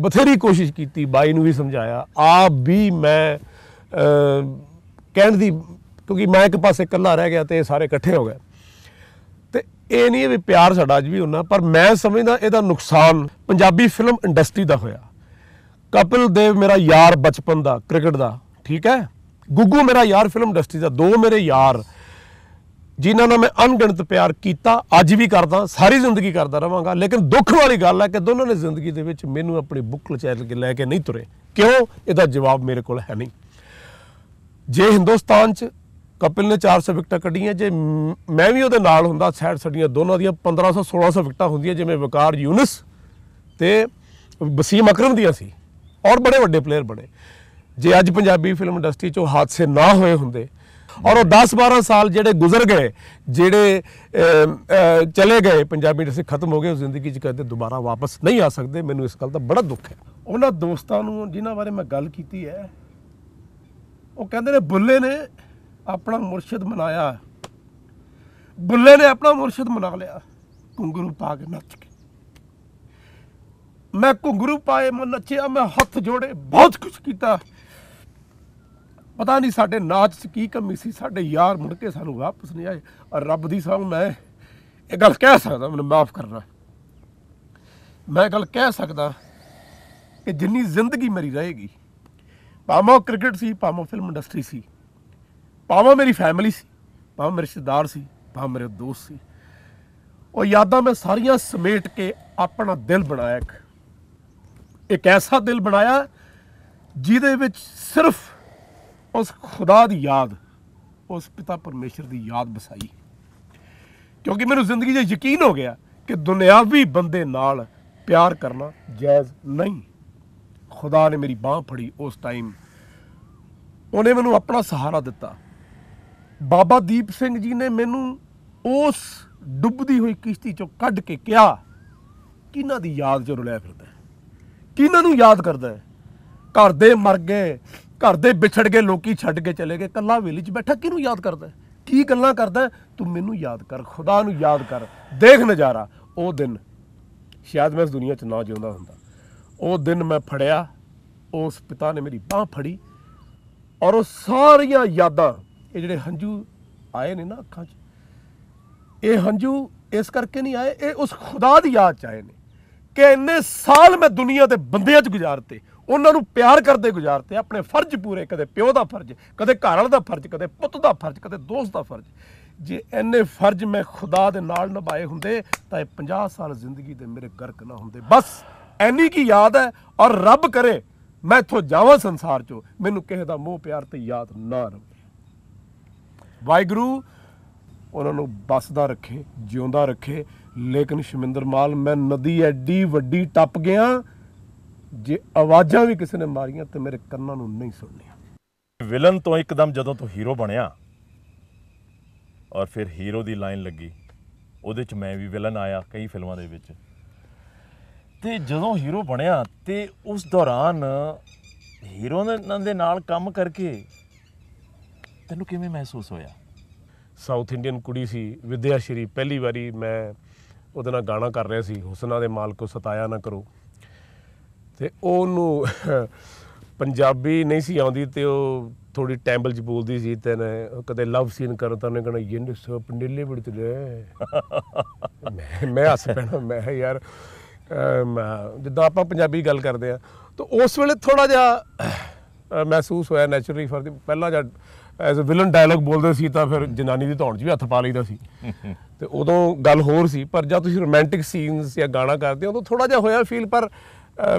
ਬਥੇਰੀ ਕੋਸ਼ਿਸ਼ ਕੀਤੀ ਬਾਈ ਨੂੰ ਵੀ ਸਮਝਾਇਆ ਆਪ ਵੀ ਮੈਂ ਕਹਿਣ ਦੀ ਕਿਉਂਕਿ ਮੈਂ ਇੱਕ ਪਾਸੇ ਇਕੱਲਾ ਰਹਿ ਗਿਆ ਤੇ ਇਹ ਸਾਰੇ ਇਕੱਠੇ ਹੋ ਗਏ ਤੇ ਇਹ ਨਹੀਂ ਵੀ ਪਿਆਰ ਸਾਡਾ ਅੱਜ ਵੀ ਉਹਨਾਂ ਪਰ ਮੈਂ ਸਮਝਦਾ ਇਹਦਾ ਨੁਕਸਾਨ ਪੰਜਾਬੀ ਫਿਲਮ ਇੰਡਸਟਰੀ ਦਾ ਹੋਇਆ ਕਪਿਲ ਦੇਵ ਮੇਰਾ ਯਾਰ ਬਚਪਨ ਦਾ ਕ੍ਰਿਕਟ ਦਾ ਠੀਕ ਹੈ ਗੁੱਗੂ ਮੇਰਾ ਯਾਰ ਫਿਲਮ ਇੰਡਸਟਰੀ ਦਾ ਦੋ ਮੇਰੇ ਯਾਰ ਜਿਨ੍ਹਾਂ ਨਾਲ ਮੈਂ ਅਣਗਿਣਤ ਪਿਆਰ ਕੀਤਾ ਅੱਜ ਵੀ ਕਰਦਾ ਸਾਰੀ ਜ਼ਿੰਦਗੀ ਕਰਦਾ ਰਵਾਂਗਾ ਲੇਕਿਨ ਦੁੱਖ ਵਾਲੀ ਗੱਲ ਹੈ ਕਿ ਦੋਨਾਂ ਨੇ ਜ਼ਿੰਦਗੀ ਦੇ ਵਿੱਚ ਮੈਨੂੰ ਆਪਣੀ ਬੁੱਕਲ ਚੈਨਲ ਲੈ ਕੇ ਨਹੀਂ ਤੁਰੇ ਕਿਉਂ ਇਹਦਾ ਜਵਾਬ ਮੇਰੇ ਕੋਲ ਹੈ ਨਹੀਂ ਜੇ ਹਿੰਦੁਸਤਾਨ 'ਚ ਕਪਿਲ ਨੇ 400 ਵਿਕਟਾਂ ਕੱਢੀਆਂ ਜੇ ਮੈਂ ਵੀ ਉਹਦੇ ਨਾਲ ਹੁੰਦਾ ਸਾਈਡ ਸੜੀਆਂ ਦੋਨਾਂ ਦੀਆਂ 1500 1600 ਵਿਕਟਾਂ ਹੁੰਦੀਆਂ ਜਿਵੇਂ ਵਕਾਰ ਯੂਨਸ ਤੇ ਵਸੀਮ ਅਕਰਮ ਦੀਆਂ ਸੀ ਔਰ ਬੜੇ ਵੱਡੇ ਪਲੇਅਰ ਬਣੇ ਜੇ ਅੱਜ ਪੰਜਾਬੀ ਫਿਲਮ ਇੰਡਸਟਰੀ 'ਚੋਂ ਹਾਦਸੇ ਨਾ ਹੋਏ ਹੁੰਦੇ ਔਰ ਉਹ 10-12 ਸਾਲ ਜਿਹੜੇ ਗੁਜ਼ਰ ਗਏ ਜਿਹੜੇ ਚਲੇ ਗਏ ਪੰਜਾਬੀ ਜਿਹੜੇ ਖਤਮ ਹੋ ਗਏ ਉਹ ਜ਼ਿੰਦਗੀ 'ਚ ਕਦੇ ਦੁਬਾਰਾ ਵਾਪਸ ਨਹੀਂ ਆ ਸਕਦੇ ਮੈਨੂੰ ਇਸ ਗੱਲ ਦਾ ਬੜਾ ਦੁੱਖ ਹੈ ਉਹਨਾਂ ਦੋਸਤਾਂ ਨੂੰ ਜਿਨ੍ਹਾਂ ਬਾਰੇ ਮੈਂ ਗੱਲ ਕੀਤੀ ਹੈ ਉਹ ਕਹਿੰਦੇ ਨੇ ਬੁੱਲੇ ਨੇ ਆਪਣਾ ਮੁਰਸ਼ਿਦ ਮਨਾਇਆ ਬੁੱਲੇ ਨੇ ਆਪਣਾ ਮੁਰਸ਼ਿਦ ਮਨਾ ਲਿਆ ਕੁੰਗਰੂ ਪਾ ਕੇ ਨੱਚ ਕੇ ਮੈਂ ਕੁੰਗਰੂ ਪਾਏ ਮੈਂ ਨੱਚਿਆ ਮੈਂ ਹੱਥ ਜੋੜੇ ਬਹੁਤ ਕੁਝ ਕੀਤਾ ਪਤਾ ਨਹੀਂ ਸਾਡੇ ਨਾਚ 'ਚ ਕੀ ਕਮੀ ਸੀ ਸਾਡੇ ਯਾਰ ਮੁੜ ਕੇ ਸਾਨੂੰ ਵਾਪਸ ਨਹੀਂ ਆਏ ਔਰ ਰੱਬ ਦੀ ਸਾਹ ਮੈਂ ਇਹ ਗੱਲ ਕਹਿ ਸਕਦਾ ਮੈਨੂੰ ਮਾਫ ਕਰਨਾ ਮੈਂ ਗੱਲ ਕਹਿ ਸਕਦਾ ਕਿ ਜਿੰਨੀ ਜ਼ਿੰਦਗੀ ਮੇਰੀ ਰਹੇਗੀ ਪਾਮੋ ਕ੍ਰਿਕਟ ਸੀ ਪਾਮੋ ਫਿਲਮ ਇੰਡਸਟਰੀ ਸੀ ਪਾਮੋ ਮੇਰੀ ਫੈਮਿਲੀ ਸੀ ਪਾਮੋ ਮੇਰੇ ਰਿਸ਼ਤੇਦਾਰ ਸੀ ਪਾਮੋ ਮੇਰੇ ਦੋਸਤ ਸੀ ਉਹ ਯਾਦਾਂ ਮੈਂ ਸਾਰੀਆਂ ਸਮੇਟ ਕੇ ਆਪਣਾ ਦਿਲ ਬਣਾਇਆ ਇੱਕ ਐਸਾ ਦਿਲ ਬਣਾਇਆ ਜਿਹਦੇ ਵਿੱਚ ਸਿਰਫ ਉਸ ਖੁਦਾ ਦੀ ਯਾਦ ਉਸ ਪਿਤਾ ਪਰਮੇਸ਼ਰ ਦੀ ਯਾਦ ਬਸਾਈ ਕਿਉਂਕਿ ਮੈਨੂੰ ਜ਼ਿੰਦਗੀ 'ਚ ਯਕੀਨ ਹੋ ਗਿਆ ਕਿ ਦੁਨਿਆਵੀ ਬੰਦੇ ਨਾਲ ਪਿਆਰ ਕਰਨਾ ਜਾਇਜ਼ ਨਹੀਂ ਖੁਦਾ ਨੇ ਮੇਰੀ ਬਾਹ ਫੜੀ ਉਸ ਟਾਈਮ ਉਹਨੇ ਮੈਨੂੰ ਆਪਣਾ ਸਹਾਰਾ ਦਿੱਤਾ ਬਾਬਾ ਦੀਪ ਸਿੰਘ ਜੀ ਨੇ ਮੈਨੂੰ ਉਸ ਡੁੱਬਦੀ ਹੋਈ ਕਿਸ਼ਤੀ ਚੋਂ ਕੱਢ ਕੇ ਕਿਹਾ ਕਿਹਨਾਂ ਦੀ ਯਾਦ 'ਚ ਰੁਲਿਆ ਫਿਰਦਾ ਕਿਹਨਾਂ ਨੂੰ ਯਾਦ ਕਰਦਾ ਘਰ ਦੇ ਮਰ ਗਏ ਘਰ ਦੇ ਵਿਛੜ ਕੇ ਲੋਕੀ ਛੱਡ ਕੇ ਚਲੇ ਗਏ ਕੱਲਾ ਵੇਲੀ 'ਚ ਬੈਠਾ ਕਿਹਨੂੰ ਯਾਦ ਕਰਦਾ ਕੀ ਗੱਲਾਂ ਕਰਦਾ ਤੂੰ ਮੈਨੂੰ ਯਾਦ ਕਰ ਖੁਦਾ ਨੂੰ ਯਾਦ ਕਰ ਦੇਖ ਨਜ਼ਾਰਾ ਉਹ ਦਿਨ ਸ਼ਾਇਦ ਮੈਂ ਇਸ ਦੁਨੀਆ 'ਚ ਨਾ ਜਿਉਂਦਾ ਹੁੰਦਾ ਉਹ ਦਿਨ ਮੈਂ ਫੜਿਆ ਉਸ ਪਿਤਾ ਨੇ ਮੇਰੀ ਬਾਹ ਫੜੀ ਔਰ ਉਹ ਸਾਰੀਆਂ ਯਾਦਾਂ ਇਹ ਜਿਹੜੇ ਹੰਝੂ ਆਏ ਨੇ ਨਾ ਅੱਖਾਂ 'ਚ ਇਹ ਹੰਝੂ ਇਸ ਕਰਕੇ ਨਹੀਂ ਆਏ ਇਹ ਉਸ ਖੁਦਾ ਦੀ ਯਾਦ 'ਚ ਆਏ ਨੇ ਕਿ ਇੰਨੇ ਸਾਲ ਮੈਂ ਦੁਨੀਆ ਦੇ ਬੰਦਿਆਂ 'ਚ ਗੁਜ਼ਾਰਤੇ ਉਹਨਾਂ ਨੂੰ ਪਿਆਰ ਕਰਦੇ ਗੁਜ਼ਾਰਤੇ ਆਪਣੇ ਫਰਜ਼ ਪੂਰੇ ਕਦੇ ਪਿਓ ਦਾ ਫਰਜ਼ ਕਦੇ ਘਰ ਵਾਲ ਦਾ ਫਰਜ਼ ਕਦੇ ਪੁੱਤ ਦਾ ਫਰਜ਼ ਕਦੇ ਦੋਸਤ ਦਾ ਫਰਜ਼ ਜੇ ਐਨੇ ਫਰਜ਼ ਮੈਂ ਖੁਦਾ ਦੇ ਨਾਲ ਨਿਭਾਏ ਹੁੰਦੇ ਤਾਂ ਇਹ 50 ਸਾਲ ਜ਼ਿੰਦਗੀ ਦੇ ਮੇਰੇ ਗਰਕ ਨਾ ਹੁੰਦੇ ਬਸ ਐਨੀ ਕੀ ਯਾਦ ਹੈ ਔਰ ਰੱਬ ਕਰੇ ਮੈਂ ਇਥੋਂ ਜਾਵਾਂ ਸੰਸਾਰ ਚੋਂ ਮੈਨੂੰ ਕਿਸੇ ਦਾ ਮੋਹ ਪਿਆਰ ਤੇ ਯਾਦ ਨਾ ਰਹੇ ਵਾਹਿਗੁਰੂ ਉਹਨਾਂ ਨੂੰ ਬਸਦਾ ਰੱਖੇ ਜਿਉਂਦਾ ਰੱਖੇ ਲੇਕਿਨ ਸ਼ਮਿੰਦਰ ਮਾਲ ਮੈਂ ਨਦੀ ਐਡੀ ਵੱਡੀ ਟੱਪ ਗਿਆ ਜੇ ਆਵਾਜ਼ਾਂ ਵੀ ਕਿਸੇ ਨੇ ਮਾਰੀਆਂ ਤੇ ਮੇਰੇ ਕੰਨਾਂ ਨੂੰ ਨਹੀਂ ਸੁਣਨੀਆਂ ਵਿਲਨ ਤੋਂ ਇੱਕਦਮ ਜਦੋਂ ਤੋਂ ਹੀਰੋ ਬਣਿਆ ਔਰ ਫਿਰ ਹੀਰੋ ਦੀ ਲਾਈਨ ਲੱਗੀ ਉਹਦੇ ਚ ਮੈਂ ਵੀ ਵਿਲਨ ਆਇਆ ਕਈ ਫਿਲਮਾਂ ਦੇ ਵਿੱਚ ਤੇ ਜਦੋਂ ਹੀਰੋ ਬਣਿਆ ਤੇ ਉਸ ਦੌਰਾਨ ਹੀਰੋ ਦੇ ਨਾਲ ਕੰਮ ਕਰਕੇ ਤੈਨੂੰ ਕਿਵੇਂ ਮਹਿਸੂਸ ਹੋਇਆ ਸਾਊਥ ਇੰਡੀਅਨ ਕੁੜੀ ਸੀ ਵਿਦਿਆ ਸ਼੍ਰੀ ਪਹਿਲੀ ਵਾਰੀ ਮੈਂ ਉਹਦੇ ਨਾਲ ਗਾਣਾ ਕਰ ਰਿਹਾ ਸੀ ਹੁਸਨਾ ਦੇ ਮਾਲਕ ਨੂੰ ਸਤਾਇਆ ਨਾ ਕਰੋ ਤੇ ਉਹਨੂੰ ਪੰਜਾਬੀ ਨਹੀਂ ਸੀ ਆਉਂਦੀ ਤੇ ਉਹ ਥੋੜੀ ਟੈਂਬਲ ਚ ਬੋਲਦੀ ਸੀ ਤੇ ਨੇ ਕਦੇ ਲਵ ਸੀਨ ਕਰ ਤਾਂ ਉਹਨੇ ਕਹਣਾ ਯਿੰਦ ਸੋਪ ਨੀਲੇ ਤੇ ਲੈ ਮੈਂ ਮੈਂ ਹੱਸ ਪੈਣਾ ਮੈਂ ਯਾਰ ਜਦੋਂ ਆਪਾਂ ਪੰਜਾਬੀ ਗੱਲ ਕਰਦੇ ਆ ਤਾਂ ਉਸ ਵੇਲੇ ਥੋੜਾ ਜਿਹਾ ਮਹਿਸੂਸ ਹੋਇਆ ਨੇਚਰਲੀ ਫਰ ਪਹਿਲਾਂ ਜਦ ਐਜ਼ ਅ ਵਿਲਨ ਡਾਇਲੌਗ ਬੋਲਦੇ ਸੀ ਤਾਂ ਫਿਰ ਜਨਾਨੀ ਦੀ ਧੌਣ 'ਚ ਵੀ ਹੱਥ ਪਾ ਲਈਦਾ ਸੀ ਤੇ ਉਦੋਂ ਗੱਲ ਹੋਰ ਸੀ ਪਰ ਜਦ ਤੁਸੀਂ ਰੋਮਾਂਟਿਕ ਸੀਨਸ ਜਾਂ ਗਾਣਾ ਕਰਦੇ ਹੋ ਉਦੋਂ ਥੋੜਾ ਜਿਹਾ ਹੋਇਆ ਫੀਲ ਪਰ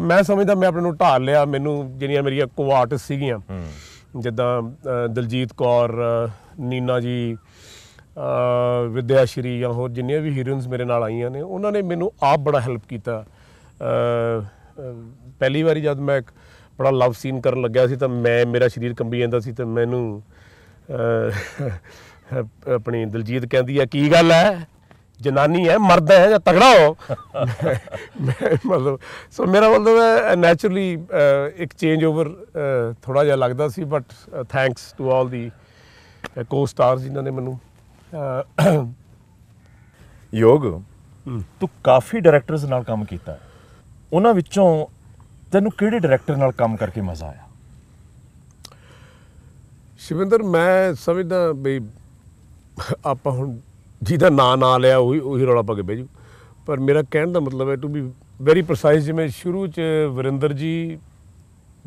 ਮੈਂ ਸਮਝਦਾ ਮੈਂ ਆਪਣੇ ਨੂੰ ਢਾਲ ਲਿਆ ਮੈਨੂੰ ਜਿਹੜੀਆਂ ਮੇਰੀਆਂ ਕੋ ਆਰਟਿਸਟ ਸੀਗੀਆਂ ਜਿੱਦਾਂ ਦਲਜੀਤ ਕੌਰ ਨੀਨਾ ਜੀ ਵਿਦਿਆ ਸ਼੍ਰੀ ਜਾਂ ਹੋਰ ਜਿੰਨੀਆਂ ਵੀ ਹੀਰੋਇਨਸ ਮੇਰੇ ਨਾਲ ਆਈਆਂ ਨੇ ਉਹਨਾਂ ਨੇ ਮੈਨੂੰ ਆਪ ਬੜਾ ਹੈਲਪ ਕੀਤਾ ਪਹਿਲੀ ਵਾਰੀ ਜਦ ਮੈਂ ਇੱਕ ਬੜਾ ਲਵ ਸੀਨ ਕਰਨ ਲੱਗਿਆ ਸੀ ਤਾਂ ਮੈਂ ਮੇਰਾ ਸਰੀਰ ਕੰਬੀ ਜਾਂਦਾ ਸੀ ਤੇ ਮੈਨੂੰ (laughs) ਆਪਣੀ ਦਲਜੀਤ ਕਹਿੰਦੀ ਆ ਕੀ ਗੱਲ ਹੈ ਜਨਾਨੀ ਹੈ ਮਰਦ ਹੈ ਜਾਂ ਤਗੜਾ ਹੋ ਮਤਲਬ ਸੋ ਮੇਰਾ ਮਤਲਬ ਨੇਚਰਲੀ ਇੱਕ ਚੇਂਜ ਓਵਰ ਥੋੜਾ ਜਿਹਾ ਲੱਗਦਾ ਸੀ but thanks to all the co stars ਜਿਨ੍ਹਾਂ ਨੇ ਮੈਨੂੰ ਯੋਗ ਤੂੰ ਕਾਫੀ ਡਾਇਰੈਕਟਰਸ ਨਾਲ ਕੰਮ ਕੀਤਾ ਉਹਨਾਂ ਵਿੱਚੋਂ ਤੈਨੂੰ ਕਿਹੜੇ ਡਾਇਰੈਕਟਰ ਨਾਲ ਕੰਮ ਕਰਕੇ ਮਜ਼ਾ ਆਇਆ ਸ਼ਿਵਿੰਦਰ ਮੈਂ ਸਮਝਦਾ ਬਈ ਆਪਾਂ ਹੁਣ ਜਿਹਦਾ ਨਾਂ ਨਾ ਲਿਆ ਉਹੀ ਉਹੀ ਰੌਲਾ ਪਾ ਕੇ ਬਹਿ ਜੂ ਪਰ ਮੇਰਾ ਕਹਿਣ ਦਾ ਮਤਲਬ ਹੈ ਟੂ ਬੀ ਵੈਰੀ ਪ੍ਰੀਸਾਈਜ਼ ਜਿਵੇਂ ਸ਼ੁਰੂ ਚ ਵਰਿੰਦਰ ਜੀ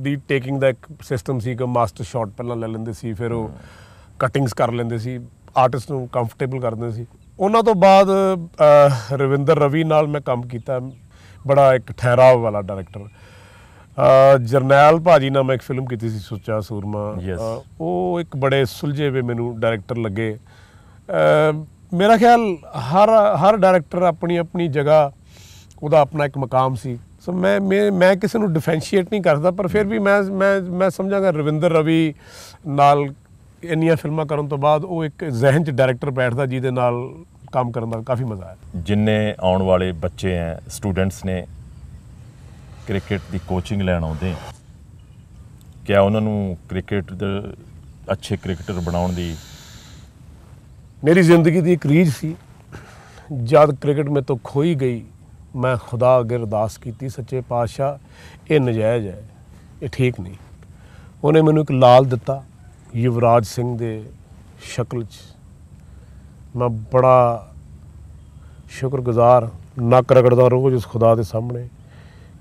ਦੀ ਟੇਕਿੰਗ ਦਾ ਇੱਕ ਸਿਸਟਮ ਸੀ ਕਿ ਮਾਸਟਰ ਸ਼ਾਟ ਪਹਿਲਾਂ ਲੈ ਲੈਂਦੇ ਸੀ ਫਿਰ ਉਹ ਕਟਿੰਗਸ ਕਰ ਲੈਂਦੇ ਸੀ ਆਰਟਿਸਟ ਨੂੰ ਕੰਫਰਟੇਬਲ ਕਰਦੇ ਸੀ ਉਹਨਾਂ ਤੋਂ ਬਾਅਦ ਰਵਿੰਦਰ ਰਵੀ ਨਾਲ ਮੈਂ ਕੰਮ ਕੀਤਾ ਬੜਾ ਇੱਕ ਠਹਿਰਾਵ ਵਾਲਾ ਡਾਇਰੈਕਟਰ ਜਰਨੈਲ ਭਾਜੀ ਨਾਲ ਮੈਂ ਇੱਕ ਫਿਲਮ ਕੀਤੀ ਸੀ ਸੁੱਚਾ ਸੂਰਮਾ ਉਹ ਇੱਕ ਬੜੇ ਸੁਲਝੇ ਹੋਏ ਮੈਨੂੰ ਡਾਇਰੈਕਟਰ ਲੱਗੇ ਮੇਰਾ ਖਿਆਲ ਹਰ ਹਰ ਡਾਇਰੈਕਟਰ ਆਪਣੀ ਆਪਣੀ ਜਗ੍ਹਾ ਉਹਦਾ ਆਪਣਾ ਇੱਕ ਮਕਾਮ ਸੀ ਸੋ ਮੈਂ ਮੈਂ ਕਿਸੇ ਨੂੰ ਡਿਫੈਂਸ਼ੀਏਟ ਨਹੀਂ ਕਰਦਾ ਪਰ ਫਿਰ ਵੀ ਮੈਂ ਮੈਂ ਮੈਂ ਸਮਝਾਂਗਾ ਰਵਿੰਦਰ ਰਵੀ ਨਾਲ ਇੰਨੀਆਂ ਫਿਲਮਾਂ ਕਰਨ ਤੋਂ ਬਾਅਦ ਉਹ ਇੱਕ ਜ਼ਿਹਨ 'ਚ ਡਾਇਰੈਕਟਰ ਬੈਠਦਾ ਜਿਹਦੇ ਨਾਲ ਕੰਮ ਕਰਨ ਦਾ ਕਾਫੀ ਮਜ਼ਾ ਆਇਆ ਜਿੰਨੇ ਆਉਣ ਵਾਲੇ ਬੱਚੇ ਐ ਸਟੂਡੈਂਟਸ ਨੇ ਕ੍ਰਿਕਟ ਦੀ ਕੋਚਿੰਗ ਲੈਣ ਆਉਂਦੇ ਆ ਕਿਆ ਉਹਨਾਂ ਨੂੰ ਕ੍ਰਿਕਟ ਦੇ ਅੱਛੇ ਕ੍ਰਿਕਟਰ ਬਣਾਉਣ ਦੀ ਮੇਰੀ ਜ਼ਿੰਦਗੀ ਦੀ ਇੱਕ ਰੀਝ ਸੀ ਜਦ ਕ੍ਰਿਕਟ ਮੇ ਤੋਂ ਖੋਈ ਗਈ ਮੈਂ ਖੁਦਾ ਅਗੇ ਅਰਦਾਸ ਕੀਤੀ ਸੱਚੇ ਪਾਤਸ਼ਾਹ ਇਹ ਨਜਾਇਜ਼ ਹੈ ਇਹ ਠੀਕ ਨਹੀਂ ਉਹਨੇ ਮੈਨੂੰ ਇੱਕ ਲਾਲ ਦਿੱਤਾ ਯੁਵਰਾਜ ਸਿੰਘ ਦੇ ਸ਼ਕਲ 'ਚ ਮੈਂ ਬੜਾ ਸ਼ੁਕਰਗੁਜ਼ਾਰ ਨੱਕ ਰਗੜਦਾ ਰੋਜ਼ ਉਸ ਖੁਦਾ ਦੇ ਸਾਹਮਣੇ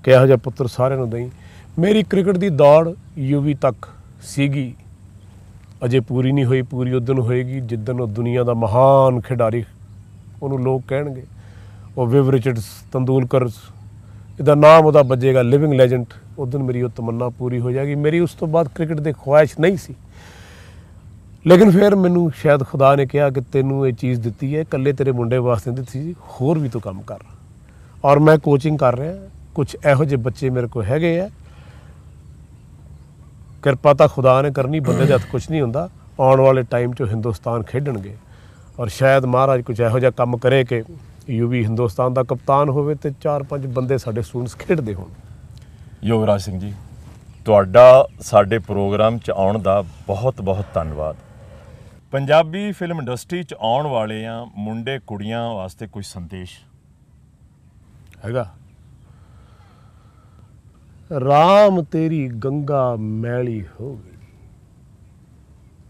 ਕਿਹਾ ਇਹੋ ਜਿਹਾ ਪੁੱਤਰ ਸਾਰਿਆਂ ਨੂੰ ਦਈ ਮੇਰੀ ਕ੍ਰਿਕਟ ਦੀ ਦੌੜ ਯੂਵੀ ਤੱਕ ਸੀਗੀ ਅਜੇ ਪੂਰੀ ਨਹੀਂ ਹੋਈ ਪੂਰੀ ਉਦੋਂ ਹੋਏਗੀ ਜਿੱਦਨ ਉਹ ਦੁਨੀਆ ਦਾ ਮਹਾਨ ਖਿਡਾਰੀ ਉਹਨੂੰ ਲੋਕ ਕਹਿਣਗੇ ਉਹ ਵਿਵ ਤੰਦੂਲਕਰ ਇਹਦਾ ਨਾਮ ਉਹਦਾ ਵੱਜੇਗਾ ਲਿਵਿੰਗ ਲੈਜੈਂਡ ਉਦੋਂ ਮੇਰੀ ਉਹ ਤਮੰਨਾ ਪੂਰੀ ਹੋ ਜਾਏਗੀ ਮੇਰੀ ਉਸ ਤੋਂ ਬਾਅਦ ਕ੍ਰਿਕਟ ਦੇ ਖੁਆਇਸ਼ ਨਹੀਂ ਸੀ ਲੇਕਿਨ ਫਿਰ ਮੈਨੂੰ ਸ਼ਾਇਦ ਖੁਦਾ ਨੇ ਕਿਹਾ ਕਿ ਤੈਨੂੰ ਇਹ ਚੀਜ਼ ਦਿੱਤੀ ਹੈ ਇਕੱਲੇ ਤੇਰੇ ਮੁੰਡੇ ਵਾਸਤੇ ਦਿੱਤੀ ਸੀ ਹੋਰ ਵੀ ਤੂੰ ਕੰਮ ਕਰ ਔਰ ਮੈਂ ਕੋਚਿੰਗ ਕਰ ਰਿਹਾ ਕੁਝ ਇਹੋ ਜਿਹੇ ਬੱਚੇ ਮੇਰੇ ਕੋਲ ਹੈਗੇ ਆ ਕਿਰਪਾ ਤਾਂ ਖੁਦਾ ਨੇ ਕਰਨੀ ਬੰਦੇ ਦੇ ਹੱਥ ਕੁਝ ਨਹੀਂ ਹੁੰਦਾ ਆਉਣ ਵਾਲੇ ਟਾਈਮ 'ਚ ਹਿੰਦੁਸਤਾਨ ਖੇਡਣਗੇ ਔਰ ਸ਼ਾਇਦ ਮਹਾਰਾਜ ਕੁਝ ਇਹੋ ਜਿਹਾ ਕੰਮ ਕਰੇ ਕਿ ਯੂਵੀ ਹਿੰਦੁਸਤਾਨ ਦਾ ਕਪਤਾਨ ਹੋਵੇ ਤੇ 4-5 ਬੰਦੇ ਸਾਡੇ ਸਟੂਡੈਂਟਸ ਖੇਡਦੇ ਹੋਣ ਯੋਗਰਾਜ ਸਿੰਘ ਜੀ ਤੁਹਾਡਾ ਸਾਡੇ ਪ੍ਰੋਗਰਾਮ 'ਚ ਆਉਣ ਦਾ ਬਹੁਤ-ਬਹੁਤ ਧੰਨਵਾਦ ਪੰਜਾਬੀ ਫਿਲਮ ਇੰਡਸਟਰੀ 'ਚ ਆਉਣ ਵਾਲੇ ਆ ਮੁੰਡੇ ਕੁੜੀਆਂ ਵਾਸਤੇ ਕੋਈ ਸੰਦੇਸ਼ ਹੈਗਾ ਰਾਮ ਤੇਰੀ ਗੰਗਾ ਮੈਲੀ ਹੋ ਗਈ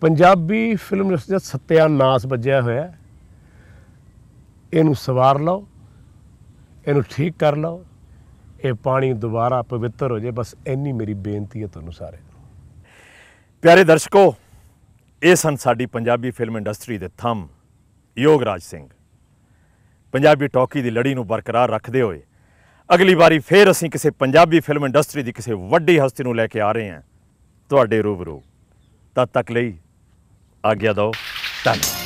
ਪੰਜਾਬੀ ਫਿਲਮ ਇੰਡਸਟਰੀ ਦਾ ਸਤਿਆਨਾਸ ਵੱਜਿਆ ਹੋਇਆ ਇਹਨੂੰ ਸਵਾਰ ਲਓ ਇਹਨੂੰ ਠੀਕ ਕਰ ਲਓ ਇਹ ਪਾਣੀ ਦੁਬਾਰਾ ਪਵਿੱਤਰ ਹੋ ਜਾਏ ਬਸ ਇੰਨੀ ਮੇਰੀ ਬੇਨਤੀ ਹੈ ਤੁਹਾਨੂੰ ਸਾਰੇ ਪਿਆਰੇ ਦਰਸ਼ਕੋ ਇਹ ਸਨ ਸਾਡੀ ਪੰਜਾਬੀ ਫਿਲਮ ਇੰਡਸਟਰੀ ਦੇ ਥੰਮ ਯੋਗਰਾਜ ਸਿੰਘ ਪੰਜਾਬੀ ਟਾਕੀ ਦੀ ਲੜੀ ਨੂੰ ਬਰਕਰਾਰ ਰੱਖਦੇ ਹੋਏ ਅਗਲੀ ਵਾਰੀ ਫੇਰ ਅਸੀਂ ਕਿਸੇ ਪੰਜਾਬੀ ਫਿਲਮ ਇੰਡਸਟਰੀ ਦੀ ਕਿਸੇ ਵੱਡੀ ਹਸਤੀ ਨੂੰ ਲੈ ਕੇ ਆ ਰਹੇ ਹਾਂ ਤੁਹਾਡੇ ਰੂਬਰੂ ਤਦ ਤੱਕ ਲਈ ਆਗਿਆ ਦਿਓ ਧੰਨਵਾਦ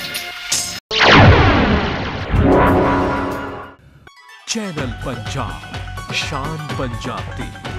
ਚੈਨਲ ਪੰਜਾਬ ਸ਼ਾਨ ਪੰਜਾਬ ਦੀ